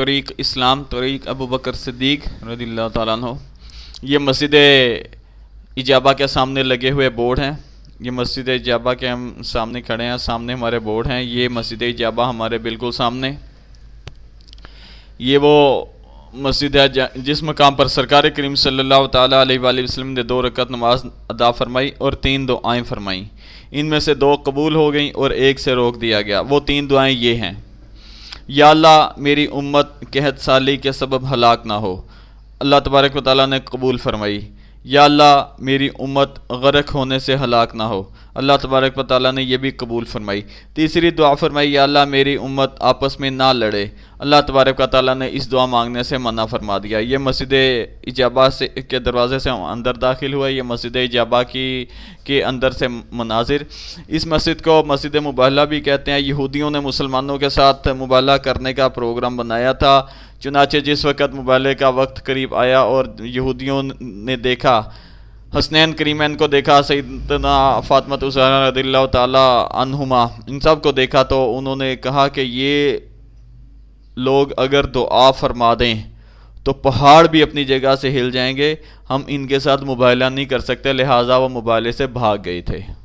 तरीक इस्लाम तरीक अबू बकर सिद्दीक रदी हो ये मस्जिद इजाबा के सामने लगे हुए बोर्ड हैं ये मस्जिद इजाबा के हम सामने खड़े हैं सामने हमारे बोर्ड हैं ये मस्जिद इजाबा हमारे बिल्कुल सामने ये वो मस्जिद है जिस मकाम पर सरकार करीम सल्लल्लाहु अलैहि वसलम ने दो रकत नमाज अदा फरमाई और तीन दुआएँ फरमाईं इनमें से दो कबूल हो गई और एक से रोक दिया गया वो तीन दुआएँ ये हैं या अल्लाह मेरी उम्मत कहत साली के सबब हलाक ना हो अल्लाह तबारक वाली ने कबूल फरमाई या अल्लाह मेरी उम्मत गरक होने से हलाक ना हो अल्लाह तबारक वाली ने यह भी कबूल फरमाई तीसरी दुआ फरमाई या अल्लाह मेरी उम्मत आपस में ना लड़े अल्लाह तबारक ताली ने इस दुआ मांगने से मना फरमा दिया ये मस्जिद इजाबा से के दरवाज़े से अंदर दाखिल हुआ यह मस्जिद इजाबा की के अंदर से मनाजिर इस मस्जिद को मस्जिद मुबाला भी कहते हैं यहूदियों ने मुसलमानों के साथ मुबाला करने का प्रोग्राम बनाया था चुनाचे जिस वक़्त मुबाले का वक्त करीब आया और यहूदियों ने देखा हसनैन करीमैन को देखा सैदना फ़ातमत रदील्ला तुमा इन सब को देखा तो उन्होंने कहा कि ये लोग अगर दुआ फरमा दें तो पहाड़ भी अपनी जगह से हिल जाएंगे हम इनके साथ मुबाला नहीं कर सकते लिहाजा वो मुबाले से भाग गए थे